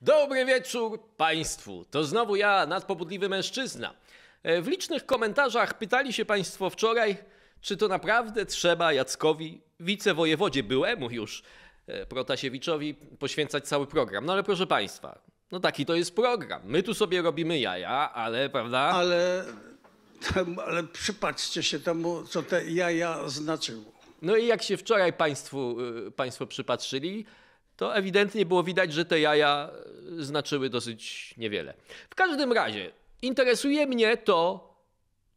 Dobry wieczór Państwu. To znowu ja, nadpobudliwy mężczyzna. E, w licznych komentarzach pytali się Państwo wczoraj, czy to naprawdę trzeba Jackowi, wicewojewodzie byłemu już, e, Protasiewiczowi, poświęcać cały program. No ale proszę Państwa, no taki to jest program. My tu sobie robimy jaja, ale prawda? Ale, ale przypatrzcie się temu, co te jaja znaczyło. No i jak się wczoraj Państwu, y, państwo przypatrzyli, to ewidentnie było widać, że te jaja e, znaczyły dosyć niewiele. W każdym razie interesuje mnie to,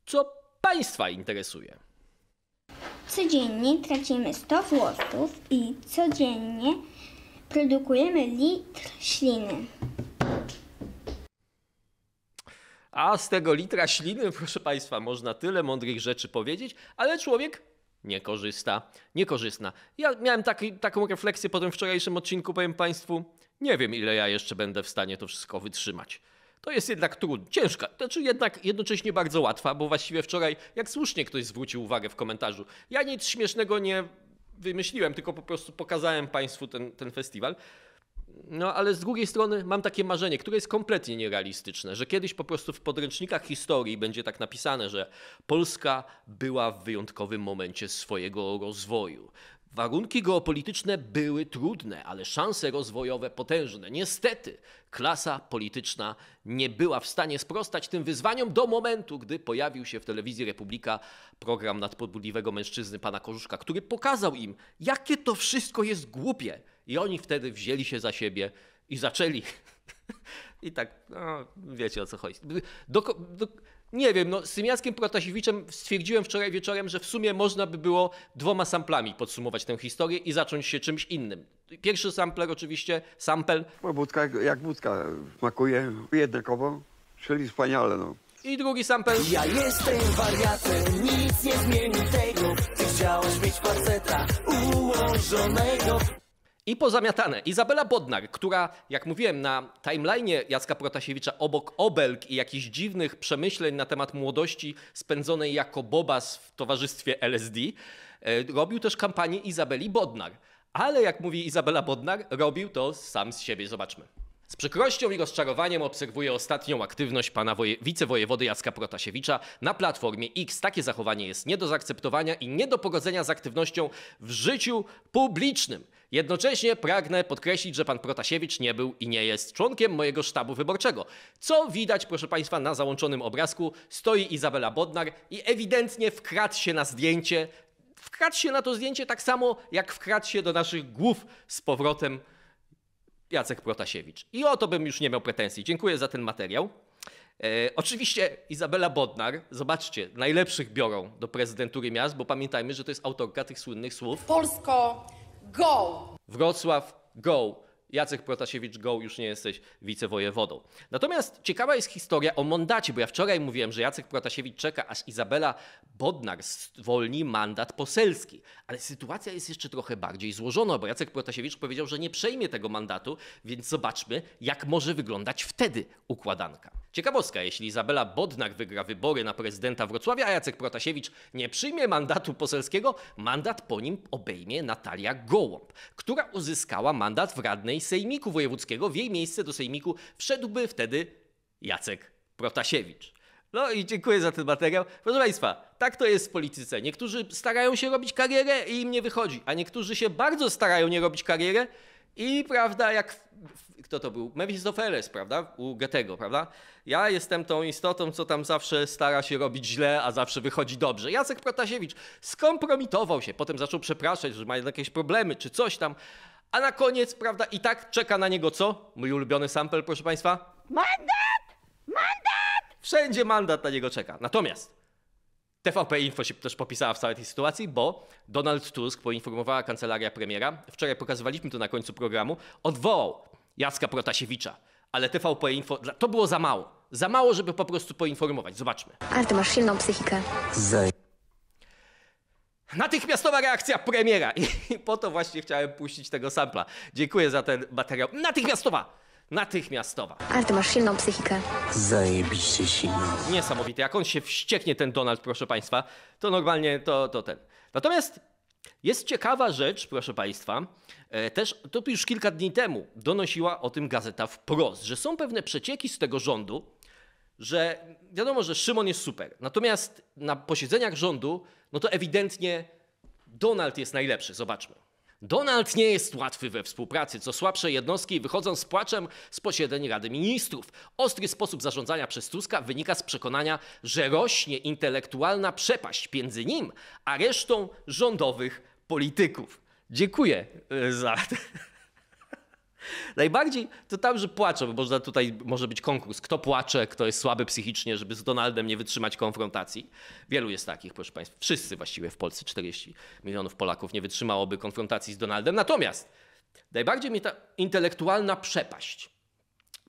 co Państwa interesuje. Codziennie tracimy 100 włosów i codziennie produkujemy litr śliny. A z tego litra śliny, proszę Państwa, można tyle mądrych rzeczy powiedzieć, ale człowiek niekorzysta, niekorzystna. Ja miałem taki, taką refleksję po tym wczorajszym odcinku, powiem Państwu, nie wiem ile ja jeszcze będę w stanie to wszystko wytrzymać. To jest jednak trud, ciężka, znaczy jednak jednocześnie bardzo łatwa, bo właściwie wczoraj, jak słusznie ktoś zwrócił uwagę w komentarzu, ja nic śmiesznego nie wymyśliłem, tylko po prostu pokazałem Państwu ten, ten festiwal. No, ale z drugiej strony mam takie marzenie, które jest kompletnie nierealistyczne, że kiedyś po prostu w podręcznikach historii będzie tak napisane, że Polska była w wyjątkowym momencie swojego rozwoju. Warunki geopolityczne były trudne, ale szanse rozwojowe potężne. Niestety, klasa polityczna nie była w stanie sprostać tym wyzwaniom do momentu, gdy pojawił się w telewizji Republika program nadpobudliwego mężczyzny pana Korzuszka, który pokazał im, jakie to wszystko jest głupie i oni wtedy wzięli się za siebie i zaczęli. I tak, no, wiecie o co chodzi. Do, do, nie wiem, no, z Symiaskiem Protasiewiczem stwierdziłem wczoraj wieczorem, że w sumie można by było dwoma samplami podsumować tę historię i zacząć się czymś innym. Pierwszy sampler oczywiście, sampel No, budka jak budka smakuje jednakowo, czyli wspaniale. No. I drugi sampel Ja jestem wariatem, nic nie zmieni tego. Ty chciałeś mieć faceta ułożonego, i pozamiatane. Izabela Bodnar, która, jak mówiłem, na timeline'ie Jacka Protasiewicza obok obelg i jakichś dziwnych przemyśleń na temat młodości spędzonej jako bobas w towarzystwie LSD, e, robił też kampanię Izabeli Bodnar. Ale jak mówi Izabela Bodnar, robił to sam z siebie. Zobaczmy. Z przykrością i rozczarowaniem obserwuję ostatnią aktywność pana woje- wicewojewody Jacka Protasiewicza na platformie X. Takie zachowanie jest nie do zaakceptowania i nie do pogodzenia z aktywnością w życiu publicznym. Jednocześnie pragnę podkreślić, że pan Protasiewicz nie był i nie jest członkiem mojego sztabu wyborczego. Co widać, proszę państwa, na załączonym obrazku stoi Izabela Bodnar i ewidentnie wkradł się na zdjęcie. Wkradł się na to zdjęcie tak samo, jak wkradł się do naszych głów z powrotem Jacek Protasiewicz. I o to bym już nie miał pretensji. Dziękuję za ten materiał. E, oczywiście Izabela Bodnar, zobaczcie, najlepszych biorą do prezydentury miast, bo pamiętajmy, że to jest autorka tych słynnych słów. Polsko, go! Wrocław, go! Jacek Protasiewicz Go już nie jesteś wicewojewodą. Natomiast ciekawa jest historia o mandacie, bo ja wczoraj mówiłem, że Jacek Protasiewicz czeka, aż Izabela Bodnar zwolni mandat poselski. Ale sytuacja jest jeszcze trochę bardziej złożona, bo Jacek Protasiewicz powiedział, że nie przejmie tego mandatu, więc zobaczmy, jak może wyglądać wtedy układanka. Ciekawostka, jeśli Izabela Bodnar wygra wybory na prezydenta Wrocławia, a Jacek Protasiewicz nie przyjmie mandatu poselskiego, mandat po nim obejmie Natalia Gołąb, która uzyskała mandat w radnej Sejmiku Wojewódzkiego. W jej miejsce do Sejmiku wszedłby wtedy Jacek Protasiewicz. No i dziękuję za ten materiał. Proszę Państwa, tak to jest w polityce. Niektórzy starają się robić karierę i im nie wychodzi, a niektórzy się bardzo starają nie robić karierę i prawda, jak kto to był? Mephistopheles, prawda? U Goethego, prawda? Ja jestem tą istotą, co tam zawsze stara się robić źle, a zawsze wychodzi dobrze. Jacek Protasiewicz skompromitował się, potem zaczął przepraszać, że ma jakieś problemy czy coś tam, a na koniec, prawda, i tak czeka na niego co? Mój ulubiony sample, proszę Państwa. Mandat! Mandat! Wszędzie mandat na niego czeka. Natomiast TVP Info się też popisała w całej tej sytuacji, bo Donald Tusk, poinformowała kancelaria premiera, wczoraj pokazywaliśmy to na końcu programu, odwołał Jacka Protasiewicza, ale TVP Info, to było za mało. Za mało, żeby po prostu poinformować. Zobaczmy. Ale ty masz silną psychikę. Zaj. Natychmiastowa reakcja premiera. I po to właśnie chciałem puścić tego sampla. Dziękuję za ten materiał. Natychmiastowa! Natychmiastowa. Ale ty masz silną psychikę. Zajebiście silną. Niesamowite. Jak on się wścieknie, ten Donald, proszę państwa, to normalnie to, to ten. Natomiast jest ciekawa rzecz, proszę Państwa, e, też to już kilka dni temu donosiła o tym gazeta wprost, że są pewne przecieki z tego rządu, że wiadomo, że Szymon jest super. Natomiast na posiedzeniach rządu, no to ewidentnie Donald jest najlepszy, zobaczmy. Donald nie jest łatwy we współpracy. Co słabsze jednostki wychodzą z płaczem z posiedzeń Rady Ministrów. Ostry sposób zarządzania przez Tuska wynika z przekonania, że rośnie intelektualna przepaść między nim a resztą rządowych polityków. Dziękuję e, za. Najbardziej to tam, że płaczą, bo można tutaj może być konkurs, kto płacze, kto jest słaby psychicznie, żeby z Donaldem nie wytrzymać konfrontacji. Wielu jest takich, proszę Państwa. Wszyscy właściwie w Polsce, 40 milionów Polaków nie wytrzymałoby konfrontacji z Donaldem. Natomiast najbardziej mnie ta intelektualna przepaść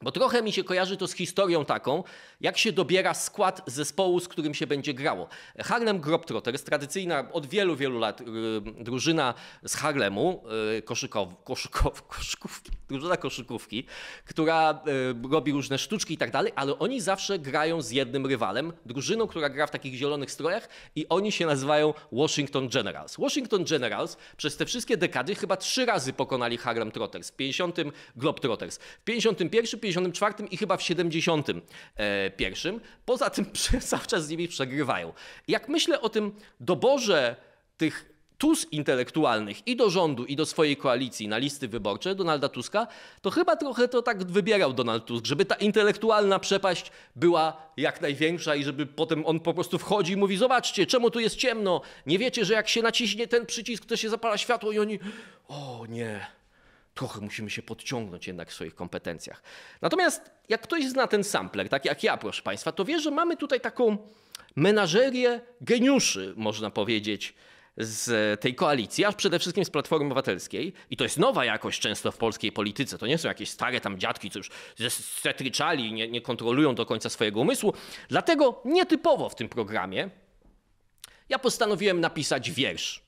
bo trochę mi się kojarzy to z historią taką, jak się dobiera skład zespołu, z którym się będzie grało. Harlem Globetrotters, tradycyjna od wielu, wielu lat yy, drużyna z Harlemu, yy, koszykow, koszykow, koszykówki, drużyna koszykówki, która yy, robi różne sztuczki i tak dalej, ale oni zawsze grają z jednym rywalem, drużyną, która gra w takich zielonych strojach i oni się nazywają Washington Generals. Washington Generals przez te wszystkie dekady chyba trzy razy pokonali Harlem Trotters. W 50. Globetrotters, w 51, 54 i chyba w 71. E, Poza tym cały czas z nimi przegrywają. Jak myślę o tym doborze tych TUS intelektualnych i do rządu, i do swojej koalicji na listy wyborcze Donalda Tuska, to chyba trochę to tak wybierał Donald Tusk, żeby ta intelektualna przepaść była jak największa i żeby potem on po prostu wchodzi i mówi, zobaczcie, czemu tu jest ciemno, nie wiecie, że jak się naciśnie ten przycisk, to się zapala światło i oni, o nie, trochę musimy się podciągnąć jednak w swoich kompetencjach. Natomiast jak ktoś zna ten sampler, tak jak ja, proszę Państwa, to wie, że mamy tutaj taką menażerię geniuszy, można powiedzieć, z tej koalicji, a przede wszystkim z Platformy Obywatelskiej. I to jest nowa jakość często w polskiej polityce. To nie są jakieś stare tam dziadki, co już zestryczali i nie, nie kontrolują do końca swojego umysłu. Dlatego nietypowo w tym programie ja postanowiłem napisać wiersz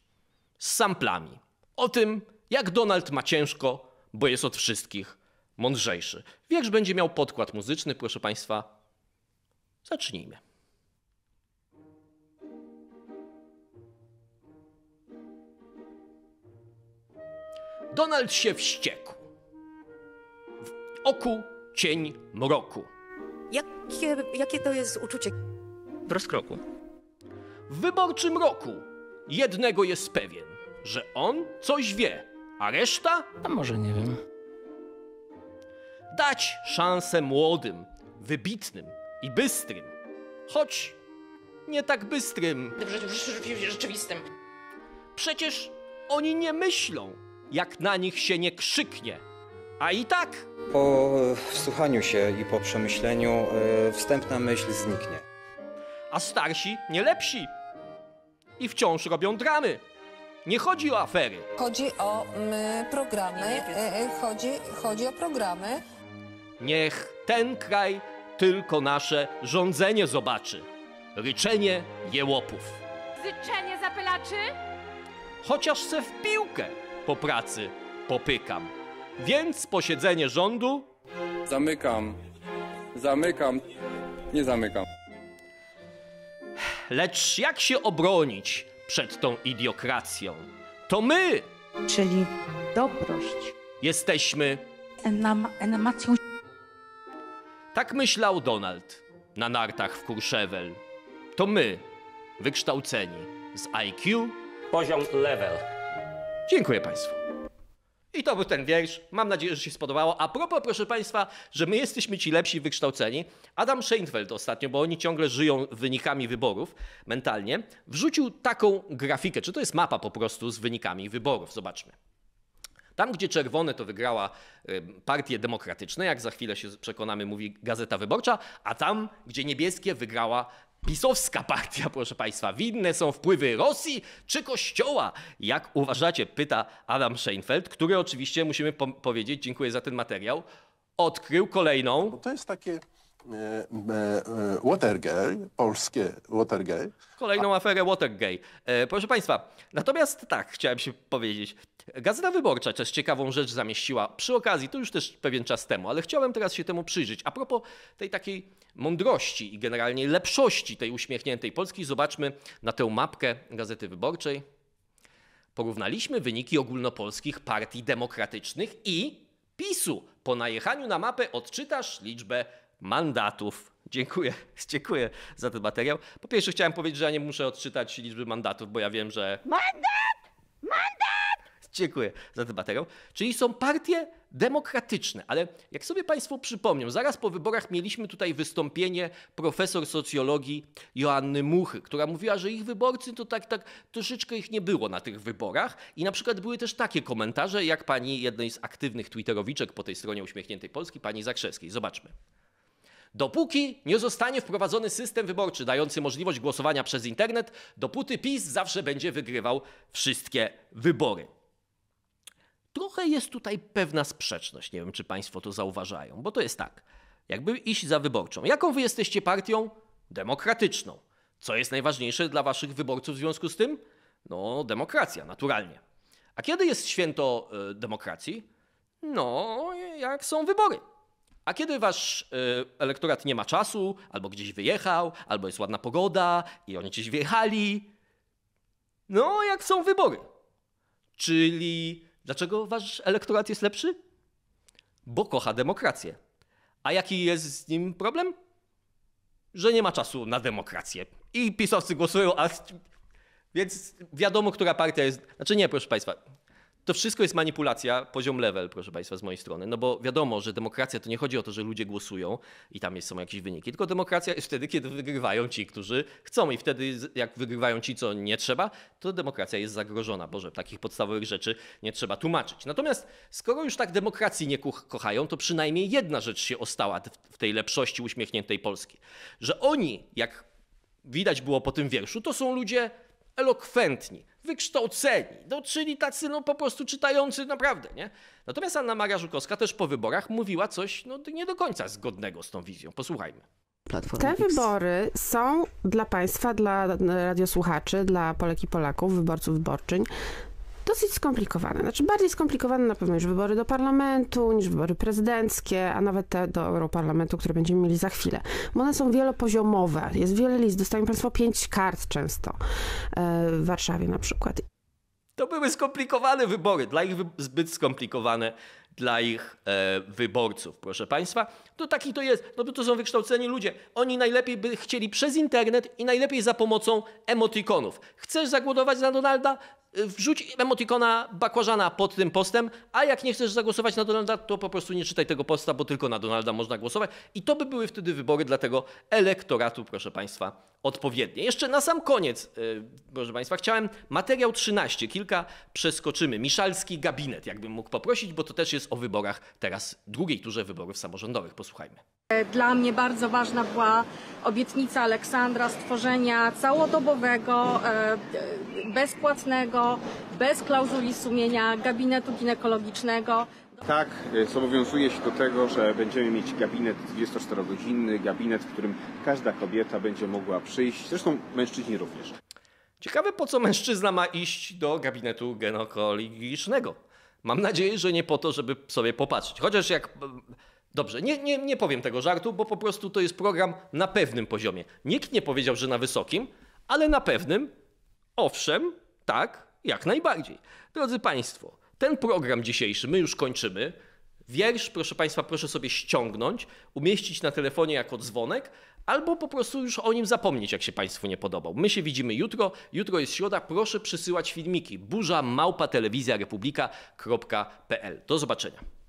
z samplami o tym, jak Donald ma ciężko, bo jest od wszystkich mądrzejszy. Wiersz będzie miał podkład muzyczny, proszę Państwa. Zacznijmy. Donald się wściekł. W oku cień mroku. Jakie, jakie to jest uczucie? W rozkroku. W wyborczym roku jednego jest pewien, że on coś wie a reszta? A może nie wiem. Dać szansę młodym, wybitnym i bystrym. Choć nie tak bystrym. W, rzeczywistym. Przecież oni nie myślą, jak na nich się nie krzyknie. A i tak. Po wsłuchaniu się i po przemyśleniu e, wstępna myśl zniknie. A starsi nie lepsi. I wciąż robią dramy. Nie chodzi o afery. Chodzi o mm, programy, no e, e, chodzi, chodzi o programy. Niech ten kraj tylko nasze rządzenie zobaczy. Ryczenie jełopów. Zyczenie zapylaczy? Chociaż se w piłkę po pracy popykam. Więc posiedzenie rządu Zamykam. Zamykam. Nie zamykam. Lecz jak się obronić przed tą idiokracją. To my Czyli dobrość jesteśmy. nam, animacją Tak myślał Donald na nartach w Kurszewel. To my, wykształceni z IQ. Poziom level. Dziękuję Państwu. I to był ten wiersz. Mam nadzieję, że się spodobało. A propos, proszę Państwa, że my jesteśmy ci lepsi wykształceni. Adam Scheinfeld ostatnio, bo oni ciągle żyją wynikami wyborów mentalnie, wrzucił taką grafikę. Czy to jest mapa po prostu z wynikami wyborów? Zobaczmy. Tam, gdzie czerwone to wygrała partie demokratyczne, jak za chwilę się przekonamy, mówi Gazeta Wyborcza, a tam, gdzie niebieskie wygrała pisowska partia, proszę Państwa. Winne są wpływy Rosji czy Kościoła? Jak uważacie? Pyta Adam Scheinfeld, który oczywiście, musimy po powiedzieć, dziękuję za ten materiał, odkrył kolejną... Bo to jest takie E, e, Watergate, polskie Watergate. Kolejną aferę Watergate. E, proszę Państwa, natomiast tak, chciałem się powiedzieć. Gazeta Wyborcza też ciekawą rzecz zamieściła przy okazji, to już też pewien czas temu, ale chciałem teraz się temu przyjrzeć. A propos tej takiej mądrości i generalnie lepszości tej uśmiechniętej Polski, zobaczmy na tę mapkę Gazety Wyborczej. Porównaliśmy wyniki ogólnopolskich partii demokratycznych i PiSu. Po najechaniu na mapę odczytasz liczbę mandatów. Dziękuję, dziękuję za ten materiał. Po pierwsze chciałem powiedzieć, że ja nie muszę odczytać liczby mandatów, bo ja wiem, że... Mandat! Mandat! Dziękuję za ten materiał. Czyli są partie demokratyczne, ale jak sobie Państwo przypomnią, zaraz po wyborach mieliśmy tutaj wystąpienie profesor socjologii Joanny Muchy, która mówiła, że ich wyborcy to tak, tak troszeczkę ich nie było na tych wyborach i na przykład były też takie komentarze, jak pani jednej z aktywnych twitterowiczek po tej stronie Uśmiechniętej Polski, pani Zakrzewskiej. Zobaczmy. Dopóki nie zostanie wprowadzony system wyborczy dający możliwość głosowania przez internet, dopóty PiS zawsze będzie wygrywał wszystkie wybory. Trochę jest tutaj pewna sprzeczność, nie wiem czy Państwo to zauważają, bo to jest tak, jakby iść za wyborczą. Jaką Wy jesteście partią? Demokratyczną. Co jest najważniejsze dla Waszych wyborców w związku z tym? No, demokracja, naturalnie. A kiedy jest święto y, demokracji? No, jak są wybory. A kiedy wasz e, elektorat nie ma czasu, albo gdzieś wyjechał, albo jest ładna pogoda i oni gdzieś wyjechali, no jak są wybory. Czyli dlaczego wasz elektorat jest lepszy? Bo kocha demokrację. A jaki jest z nim problem? Że nie ma czasu na demokrację. I pisowcy głosują, a... Więc wiadomo, która partia jest... Znaczy nie, proszę państwa, to wszystko jest manipulacja, poziom level, proszę Państwa, z mojej strony. No bo wiadomo, że demokracja to nie chodzi o to, że ludzie głosują i tam jest, są jakieś wyniki, tylko demokracja jest wtedy, kiedy wygrywają ci, którzy chcą i wtedy, jak wygrywają ci, co nie trzeba, to demokracja jest zagrożona. Boże, takich podstawowych rzeczy nie trzeba tłumaczyć. Natomiast skoro już tak demokracji nie kochają, to przynajmniej jedna rzecz się ostała w tej lepszości uśmiechniętej Polski. Że oni, jak widać było po tym wierszu, to są ludzie elokwentni wykształceni, no, czyli tacy no, po prostu czytający naprawdę. Nie? Natomiast Anna Maria Żukowska też po wyborach mówiła coś no, nie do końca zgodnego z tą wizją. Posłuchajmy. Te X. wybory są dla Państwa, dla radiosłuchaczy, dla Polek i Polaków, wyborców, wyborczyń, dosyć skomplikowane. Znaczy bardziej skomplikowane na pewno niż wybory do parlamentu, niż wybory prezydenckie, a nawet te do europarlamentu, które będziemy mieli za chwilę. Bo one są wielopoziomowe. Jest wiele list. Dostają Państwo pięć kart często e, w Warszawie na przykład. To były skomplikowane wybory. Dla ich wy zbyt skomplikowane dla ich e, wyborców, proszę Państwa. To no taki to jest, no bo to są wykształceni ludzie. Oni najlepiej by chcieli przez internet i najlepiej za pomocą emotikonów. Chcesz zagłodować na Donalda? Y, wrzuć emotikona bakłażana pod tym postem, a jak nie chcesz zagłosować na Donalda, to po prostu nie czytaj tego posta, bo tylko na Donalda można głosować. I to by były wtedy wybory dla tego elektoratu, proszę Państwa, odpowiednie. Jeszcze na sam koniec, yy, proszę Państwa, chciałem materiał 13, kilka przeskoczymy. Miszalski gabinet, jakbym mógł poprosić, bo to też jest o wyborach teraz, drugiej turze wyborów samorządowych. Posłuchajmy. Dla mnie bardzo ważna była obietnica Aleksandra stworzenia całodobowego, e, bezpłatnego, bez klauzuli sumienia gabinetu ginekologicznego. Tak, e, zobowiązuje się do tego, że będziemy mieć gabinet 24-godzinny, gabinet, w którym każda kobieta będzie mogła przyjść, zresztą mężczyźni również. Ciekawe, po co mężczyzna ma iść do gabinetu ginekologicznego. Mam nadzieję, że nie po to, żeby sobie popatrzeć. Chociaż jak Dobrze, nie, nie, nie powiem tego żartu, bo po prostu to jest program na pewnym poziomie. Nikt nie powiedział, że na wysokim, ale na pewnym, owszem, tak, jak najbardziej. Drodzy Państwo, ten program dzisiejszy my już kończymy. Wiersz, proszę Państwa, proszę sobie ściągnąć, umieścić na telefonie jako dzwonek, albo po prostu już o nim zapomnieć, jak się Państwu nie podobał. My się widzimy jutro. Jutro jest środa. Proszę przysyłać filmiki. burza małpa telewizja republika.pl. Do zobaczenia.